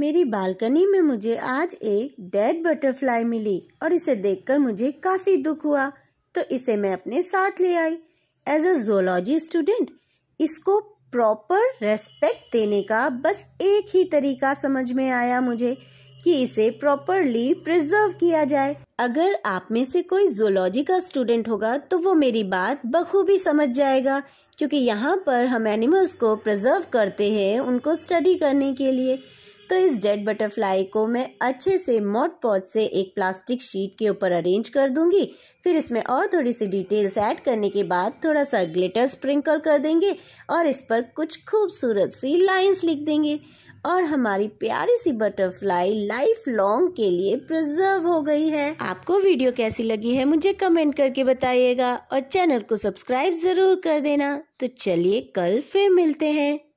मेरी बालकनी में मुझे आज एक डेड बटरफ्लाई मिली और इसे देखकर मुझे काफी दुख हुआ तो इसे मैं अपने साथ ले आई एज अ जोलॉजी स्टूडेंट इसको प्रॉपर रेस्पेक्ट देने का बस एक ही तरीका समझ में आया मुझे कि इसे प्रॉपरली प्रिजर्व किया जाए अगर आप में से कोई जोलॉजी का स्टूडेंट होगा तो वो मेरी बात बखूबी समझ जाएगा क्योंकि यहाँ पर हम एनिमल्स को प्रिजर्व करते हैं उनको स्टडी करने के लिए तो इस डेड बटरफ्लाई को मैं अच्छे से मोट पॉज से एक प्लास्टिक शीट के ऊपर अरेंज कर दूंगी फिर इसमें और थोड़ी सी डिटेल्स ऐड करने के बाद थोड़ा सा ग्लिटर स्प्रिंकल कर देंगे और इस पर कुछ खूबसूरत सी लाइंस लिख देंगे और हमारी प्यारी सी बटरफ्लाई लाइफ लॉन्ग के लिए प्रिजर्व हो गई है आपको वीडियो कैसी लगी है मुझे कमेंट करके बताइएगा और चैनल को सब्सक्राइब ज़रूर कर देना तो चलिए कल फिर मिलते हैं